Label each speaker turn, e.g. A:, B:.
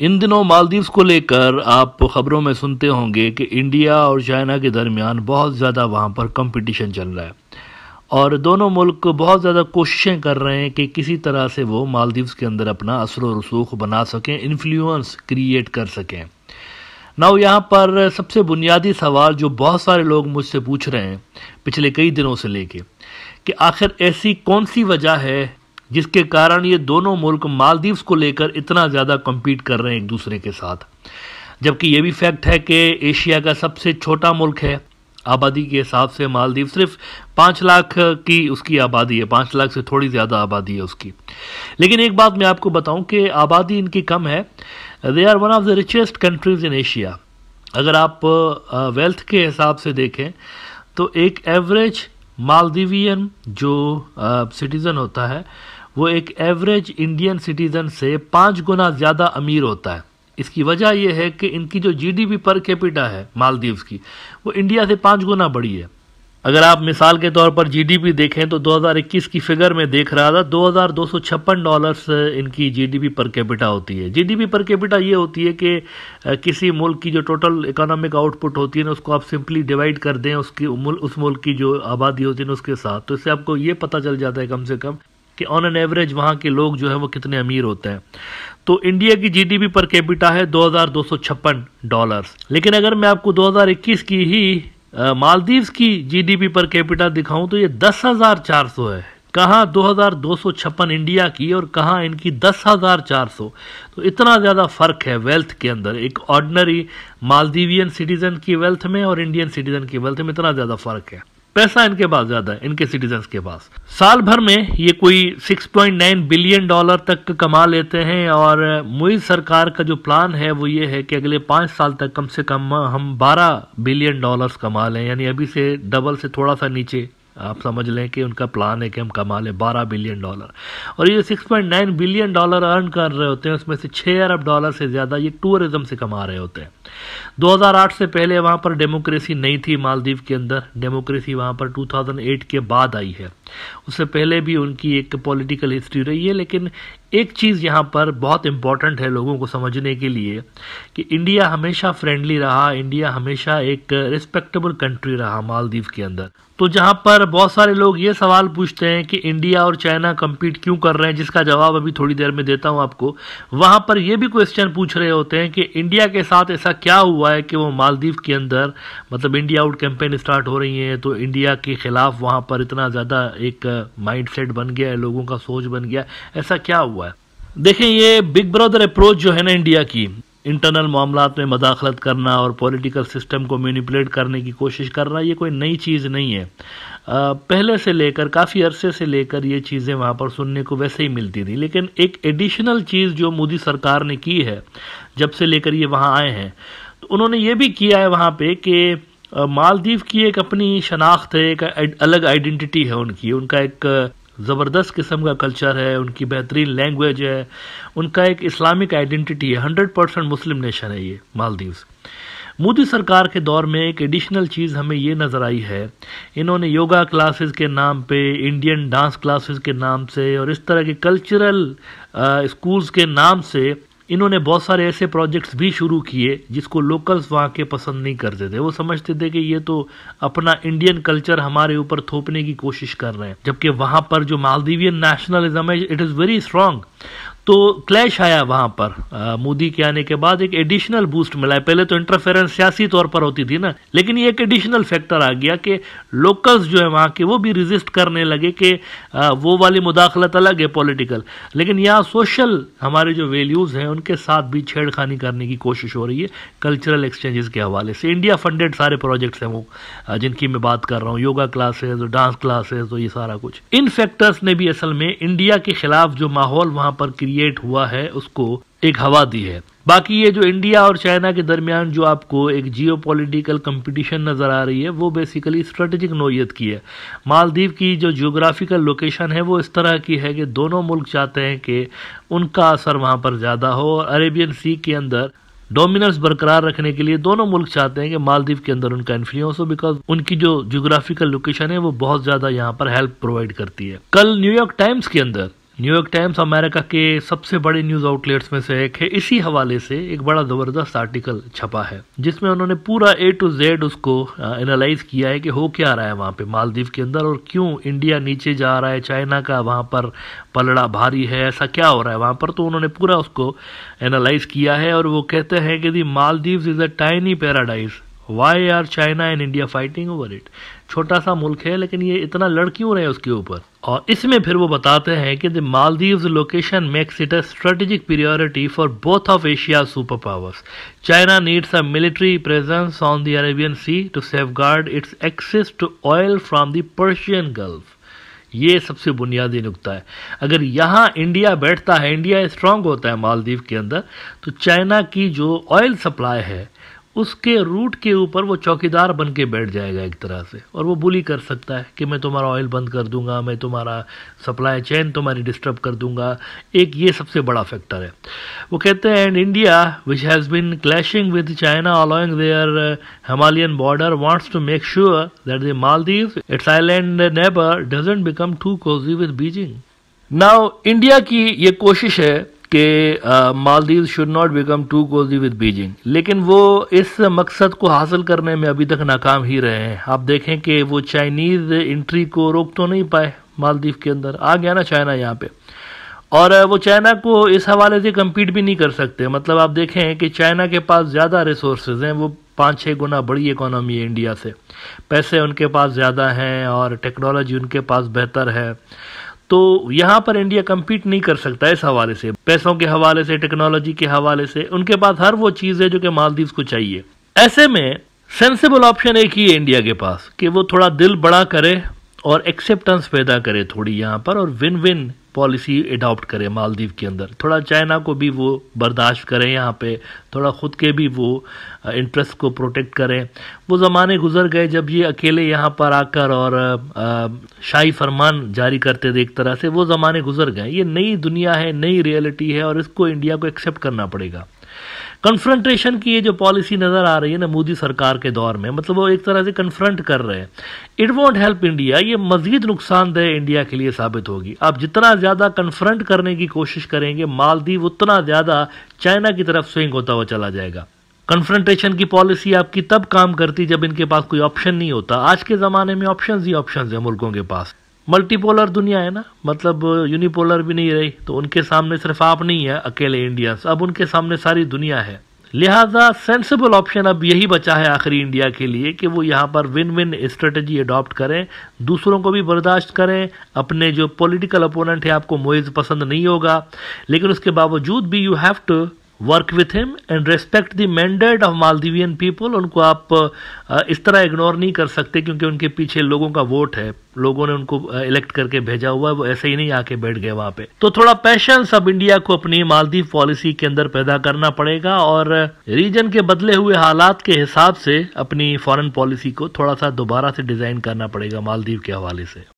A: इन दिनों मालदीव्स को लेकर आप खबरों में सुनते होंगे कि इंडिया और चाइना के दरमियान बहुत ज़्यादा वहाँ पर कंपटीशन चल रहा है और दोनों मुल्क बहुत ज़्यादा कोशिशें कर रहे हैं कि किसी तरह से वो मालदीव्स के अंदर अपना असर व रसूख बना सकें इन्फ्लुएंस क्रिएट कर सकें नाउ यहाँ पर सबसे बुनियादी सवाल जो बहुत सारे लोग मुझसे पूछ रहे हैं पिछले कई दिनों से लेके कि आखिर ऐसी कौन सी वजह है जिसके कारण ये दोनों मुल्क मालदीव्स को लेकर इतना ज़्यादा कम्पीट कर रहे हैं एक दूसरे के साथ जबकि ये भी फैक्ट है कि एशिया का सबसे छोटा मुल्क है आबादी के हिसाब से मालदीव सिर्फ पाँच लाख की उसकी आबादी है पाँच लाख से थोड़ी ज़्यादा आबादी है उसकी लेकिन एक बात मैं आपको बताऊं कि आबादी इनकी कम है they are one of the richest countries in Asia अगर आप वेल्थ के हिसाब से देखें तो एक एवरेज मालदीवियन जो सिटीज़न होता है वो एक एवरेज इंडियन सिटीजन से पांच गुना ज़्यादा अमीर होता है इसकी वजह यह है कि इनकी जो जीडीपी पर कैपिटा है मालदीव्स की वो इंडिया से पांच गुना बड़ी है अगर आप मिसाल के तौर पर जीडीपी देखें तो 2021 की फिगर में देख रहा था दो हज़ार दो सौ छप्पन इनकी जीडीपी पर कैपिटा होती है जीडीपी पर कैपिटा ये होती है कि किसी मुल्क की जो टोटल इकोनॉमिक आउटपुट होती है ना उसको आप सिंपली डिवाइड कर दें उसकी उस मुल्क की जो आबादी होती है ना उसके साथ तो इससे आपको ये पता चल जाता है कम से कम कि ऑन एन एवरेज वहाँ के लोग जो है वो कितने अमीर होते हैं तो इंडिया की जीडीपी पर कैपिटा है दो हज़ार डॉलर्स लेकिन अगर मैं आपको 2021 की ही मालदीव्स की जीडीपी पर कैपिटा दिखाऊं तो ये 10,400 है कहाँ 2,256 इंडिया की और कहाँ इनकी 10,400 तो इतना ज़्यादा फ़र्क है वेल्थ के अंदर एक ऑर्डनरी मालदीवियन सिटीज़न की वेल्थ में और इंडियन सिटीज़न की वेल्थ में इतना ज़्यादा फ़र्क है पैसा इनके पास ज़्यादा है इनके सिटीजन के पास साल भर में ये कोई 6.9 बिलियन डॉलर तक कमा लेते हैं और मुई सरकार का जो प्लान है वो ये है कि अगले पांच साल तक कम से कम हम 12 बिलियन डॉलर्स कमा लें यानी अभी से डबल से थोड़ा सा नीचे आप समझ लें कि उनका प्लान है कि हम कमा लें बारह बिलियन डॉलर और ये six point nine billion dollar earn कर रहे होते हैं उसमें से छः अरब डॉलर से ज़्यादा ये टूरिज़्म से कमा रहे होते हैं 2008 से पहले वहां पर डेमोक्रेसी नहीं थी मालदीव के अंदर डेमोक्रेसी वहां पर 2008 के बाद आई है उससे पहले भी उनकी एक पॉलिटिकल हिस्ट्री रही है लेकिन एक चीज़ यहां पर बहुत इंपॉर्टेंट है लोगों को समझने के लिए कि इंडिया हमेशा फ्रेंडली रहा इंडिया हमेशा एक रिस्पेक्टेबल कंट्री रहा मालदीव के अंदर तो जहां पर बहुत सारे लोग ये सवाल पूछते हैं कि इंडिया और चाइना कंपीट क्यों कर रहे हैं जिसका जवाब अभी थोड़ी देर में देता हूं आपको वहां पर यह भी क्वेश्चन पूछ रहे होते हैं कि इंडिया के साथ ऐसा ऐसा क्या हुआ है कि वो मालदीव के अंदर मतलब इंडिया आउट कैंपेन स्टार्ट हो रही है तो इंडिया के ख़िलाफ़ वहां पर इतना ज़्यादा एक माइंडसेट बन गया है लोगों का सोच बन गया ऐसा क्या हुआ है देखें ये बिग ब्रदर अप्रोच जो है ना इंडिया की इंटरनल मामला में मदाखलत करना और पॉलिटिकल सिस्टम को मैनिपुलेट करने की कोशिश करना ये कोई नई चीज़ नहीं है आ, पहले से लेकर काफ़ी अरसे से लेकर ये चीज़ें वहाँ पर सुनने को वैसे ही मिलती थी लेकिन एक एडिशनल चीज़ जो मोदी सरकार ने की है जब से लेकर ये वहाँ आए हैं तो उन्होंने ये भी किया है वहाँ पे कि मालदीव की एक अपनी शनाख्त है एक अलग आइडेंटिटी है उनकी उनका एक ज़बरदस्त किस्म का कल्चर है उनकी बेहतरीन लैंग्वेज है उनका एक इस्लामिक आइडेंटिटी है हंड्रेड परसेंट मुस्लिम नेशन है ये मालदीव्स मोदी सरकार के दौर में एक एडिशनल चीज़ हमें ये नज़र आई है इन्होंने योगा क्लासेस के नाम पे इंडियन डांस क्लासेस के नाम से और इस तरह के कल्चरल स्कूल्स के नाम से इन्होंने बहुत सारे ऐसे प्रोजेक्ट्स भी शुरू किए जिसको लोकल्स वहाँ के पसंद नहीं करते थे वो समझते थे कि ये तो अपना इंडियन कल्चर हमारे ऊपर थोपने की कोशिश कर रहे हैं जबकि वहाँ पर जो मालदीवियन नेशनलिज्म है इट इज़ वेरी स्ट्रांग तो क्लैश आया वहाँ पर मोदी के आने के बाद एक एडिशनल बूस्ट मिला है पहले तो इंटरफेरेंस सियासी तौर पर होती थी ना लेकिन ये एक एडिशनल फैक्टर आ गया कि लोकल्स जो है वहाँ के वो भी रिजिस्ट करने लगे कि वो वाली मुदाखलत अलग है पॉलिटिकल लेकिन यहाँ सोशल हमारे जो वैल्यूज़ हैं उनके साथ भी छेड़खानी करने की कोशिश हो रही है कल्चरल एक्सचेंजेस के हवाले से इंडिया फंडेड सारे प्रोजेक्ट्स हैं वो जिनकी मैं बात कर रहा हूँ योगा क्लासेज डांस क्लासेज तो ये सारा कुछ इन फैक्टर्स ने भी असल में इंडिया के खिलाफ जो माहौल वहाँ पर क्रिएट क्रिएट हुआ है उसको एक हवा दी है बाकी ये जो इंडिया और चाइना के दरमियान जो आपको एक जियो पोलिटिकल कम्पिटिशन नज़र आ रही है वो बेसिकली स्ट्रेटेजिक नोयत की है मालदीव की जो जियोग्राफिकल लोकेशन है वो इस तरह की है कि दोनों मुल्क चाहते हैं कि उनका असर वहाँ पर ज़्यादा हो और अरेबियन सी के अंदर डोमिनेंस बरकरार रखने के लिए दोनों मुल्क चाहते हैं कि मालदीव के अंदर उनका इन्फ्लुएंस हो बिकॉज उनकी जो जोग्राफिकल लोकेशन है वो बहुत ज़्यादा यहाँ पर हेल्प प्रोवाइड करती है कल न्यूयॉर्क टाइम्स के अंदर न्यूयॉर्क टाइम्स अमेरिका के सबसे बड़े न्यूज़ आउटलेट्स में से एक है इसी हवाले से एक बड़ा ज़बरदस्त आर्टिकल छपा है जिसमें उन्होंने पूरा ए टू जेड उसको एनालाइज किया है कि हो क्या रहा है वहाँ पे मालदीव के अंदर और क्यों इंडिया नीचे जा रहा है चाइना का वहाँ पर पलड़ा भारी है ऐसा क्या हो रहा है वहाँ पर तो उन्होंने पूरा उसको एनालाइज किया है और वो कहते हैं कि the Maldives is a tiny paradise why are China and India fighting over it छोटा सा मुल्क है लेकिन ये इतना लड़ क्यों रहे उसके ऊपर और इसमें फिर वो बताते हैं कि the Maldives location makes it a strategic priority for both of Asia superpowers China needs a military presence on the Arabian Sea to guard its access to oil from the Persian Gulf ये सबसे बुनियादी नुकता है अगर यहाँ India बैठता है India strong होता है मालदीव के अंदर तो चाइना की जो ऑयल सप्लाई है उसके रूट के ऊपर वो चौकीदार बन के बैठ जाएगा एक तरह से और वो बुली कर सकता है कि मैं तुम्हारा ऑयल बंद कर दूंगा मैं तुम्हारा सप्लाई चैन तुम्हारी डिस्टर्ब कर दूंगा एक ये सबसे बड़ा फैक्टर है वो कहते हैं and India which has been clashing with China along their Himalayan border wants to make sure that the Maldives its island neighbour doesn't become too cosy with Beijing now India की ये कोशिश है कि मालदीव should not become too cosy with Beijing लेकिन वो इस मकसद को हासिल करने में अभी तक नाकाम ही रहे हैं आप देखें कि वो चाइनीज़ इंट्री को रोक तो नहीं पाए मालदीव के अंदर आ गया ना चाइना यहाँ पे और वो चाइना को इस हवाले से कम्पीट भी नहीं कर सकते मतलब आप देखें कि चाइना के पास ज़्यादा रिसोर्स हैं वो पाँच छः गुना बड़ी इकोनॉमी है इंडिया से पैसे उनके पास ज़्यादा हैं और टेक्नोलॉजी उनके पास बेहतर है तो यहाँ पर इंडिया कम्पीट नहीं कर सकता इस हवाले से पैसों के हवाले से टेक्नोलॉजी के हवाले से उनके पास हर वो चीज़ है जो कि मालदीव को चाहिए ऐसे में सेंसिबल ऑप्शन एक ही है इंडिया के पास कि वो थोड़ा दिल बड़ा करे और एक्सेप्टेंस पैदा करे थोड़ी यहाँ पर और विन विन पॉलिसी एडॉप्ट करें मालदीव के अंदर थोड़ा चाइना को भी वो बर्दाश्त करें यहाँ पे थोड़ा ख़ुद के भी वो इंटरेस्ट को प्रोटेक्ट करें वो ज़माने गुजर गए जब ये अकेले यहाँ पर आकर और शाही फरमान जारी करते थे एक तरह से वो ज़माने गुजर गए ये नई दुनिया है नई रियलिटी है और इसको इंडिया को एक्सेप्ट करना पड़ेगा कन्फ्रंट्रेशन की ये जो पॉलिसी नज़र आ रही है ना मोदी सरकार के दौर में मतलब वो एक तरह से कन्फ्रंट कर रहे हैं इट वॉन्ट हेल्प इंडिया ये मजीद नुकसानदेह इंडिया के लिए साबित होगी आप जितना ज़्यादा कन्फ्रंट करने की कोशिश करेंगे मालदीव उतना ज़्यादा चाइना की तरफ स्विंग होता हुआ चला जाएगा कन्फ्रंटेशन की पॉलिसी आपकी तब काम करती जब इनके पास कोई ऑप्शन नहीं होता आज के ज़माने में ऑप्शन ही ऑप्शन है मुल्कों के पास मल्टीपोलर दुनिया है ना मतलब यूनिपोलर uh, भी नहीं रही तो उनके सामने सिर्फ आप नहीं है अकेले इंडियंस अब उनके सामने सारी दुनिया है लिहाजा सेंसिबल ऑप्शन अब यही बचा है आखिरी इंडिया के लिए कि वो यहाँ पर विन विन स्ट्रेटजी अडॉप्ट करें दूसरों को भी बर्दाश्त करें अपने जो पॉलिटिकल अपोनेंट है आपको मोइज पसंद नहीं होगा लेकिन उसके बावजूद भी you have to work with him and respect the mandate of Maldivian people उनको आप इस तरह इग्नोर नहीं कर सकते क्योंकि उनके पीछे लोगों का वोट है लोगों ने उनको इलेक्ट करके भेजा हुआ है वो ऐसे ही नहीं आके बैठ गए वहां पे तो थोड़ा पैशंस अब इंडिया को अपनी मालदीव पॉलिसी के अंदर पैदा करना पड़ेगा और रीजन के बदले हुए हालात के हिसाब से अपनी फॉरेन पॉलिसी को थोड़ा सा दोबारा से डिजाइन करना पड़ेगा मालदीव के हवाले से